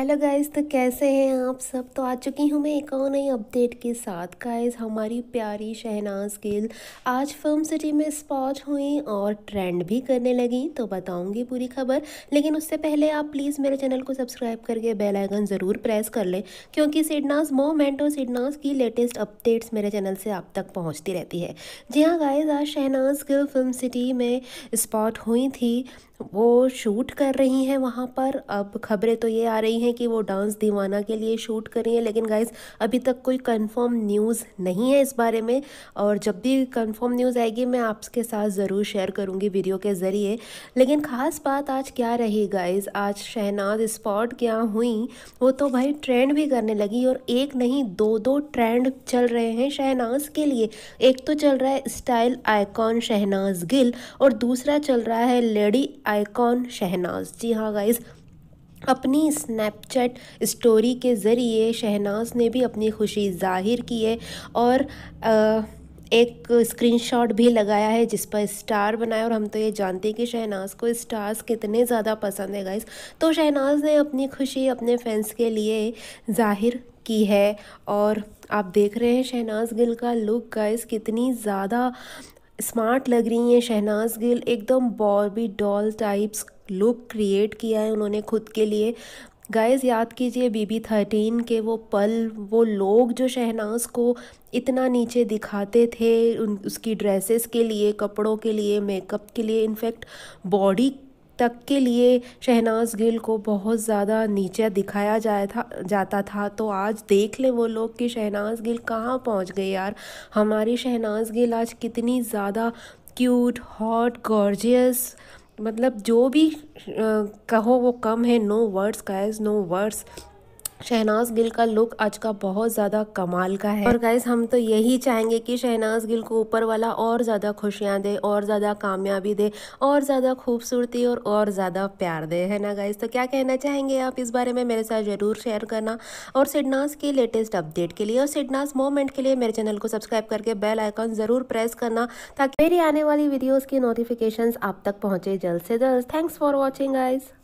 hello guys तो कैसे हैं आप सब तो आ चुकी हूँ मैं एक और नई अपडेट के साथ गाइस हमारी प्यारी शहनाज गिल आज फिल्म सिटी में स्पॉट हुई और ट्रेंड भी करने लगी तो बताऊंगी पूरी खबर लेकिन उससे पहले आप प्लीज़ मेरे चैनल को सब्सक्राइब करके बेल आइकन ज़रूर प्रेस कर लें क्योंकि सिडनाज मोमेंट और सिडनाज की लेटेस्ट अपडेट्स मेरे चैनल से आप तक पहुँचती रहती है जी हाँ गाइज आज शहनाज गिल फिल्म सिटी में स्पॉट हुई थी वो शूट कर रही हैं वहाँ पर अब खबरें तो ये आ रही हैं हैं कि वो डांस दीवाना के लिए शूट कर रही हैं लेकिन गाइज अभी तक कोई कंफर्म न्यूज़ नहीं है इस बारे में और जब भी कंफर्म न्यूज़ आएगी मैं आपके साथ ज़रूर शेयर करूँगी वीडियो के ज़रिए लेकिन ख़ास बात आज क्या रही गाइज आज शहनाज स्पॉट क्या हुई वो तो भाई ट्रेंड भी करने लगी और एक नहीं दो दो ट्रेंड चल रहे हैं शहनाज के लिए एक तो चल रहा है स्टाइल आइकॉन शहनाज गिल और दूसरा चल रहा है लेडी आइकॉन शहनाज जी हाँ गाइज़ अपनी स्नैपचैट स्टोरी के ज़रिए शहनाज ने भी अपनी खुशी जाहिर की है और आ, एक स्क्रीनशॉट भी लगाया है जिस पर स्टार बनाया और हम तो ये जानते हैं कि शहनाज को स्टार्स कितने ज़्यादा पसंद है गाइस तो शहनाज ने अपनी खुशी अपने फैंस के लिए जाहिर की है और आप देख रहे हैं शहनाज गिल का लुक गाइस कितनी ज़्यादा स्मार्ट लग रही हैं शहनाज गिल एकदम Bobby doll types look create किया है उन्होंने खुद के लिए गाइस याद कीजिए बीबी थर्टीन के वो पल वो लोग जो शहनाज को इतना नीचे दिखाते थे उन उसकी ड्रेसेस के लिए कपड़ों के लिए मेकअप के लिए इनफैक्ट बॉडी तक के लिए शहनाज गिल को बहुत ज़्यादा नीचे दिखाया जाया था जाता था तो आज देख ले वो लोग कि शहनाज गिल कहाँ पहुँच गए यार हमारी शहनाज गिल आज कितनी ज़्यादा क्यूट हॉट गॉर्जियस मतलब जो भी आ, कहो वो कम है no words cause no words Shehnaaz Gill का लुक आज का बहुत ज़्यादा कमाल का है और गाइज हम तो यही चाहेंगे कि शहनाज गिल को ऊपर वाला और ज़्यादा खुशियाँ दे और ज़्यादा कामयाबी दे और ज़्यादा खूबसूरती और और ज़्यादा प्यार दे है ना गाइज तो क्या कहना चाहेंगे आप इस बारे में मेरे साथ ज़रूर शेयर करना और सिडनास के लेटेस्ट अपडेट के लिए और सिडनास मोमेंट के लिए मेरे चैनल को सब्सक्राइब करके बेल आइकॉन ज़रूर प्रेस करना ताकि मेरी आने वाली वीडियोज़ की नोटिफिकेशन आप तक पहुँचे जल्द से जल्द थैंक्स फॉर वॉचिंग गाइज़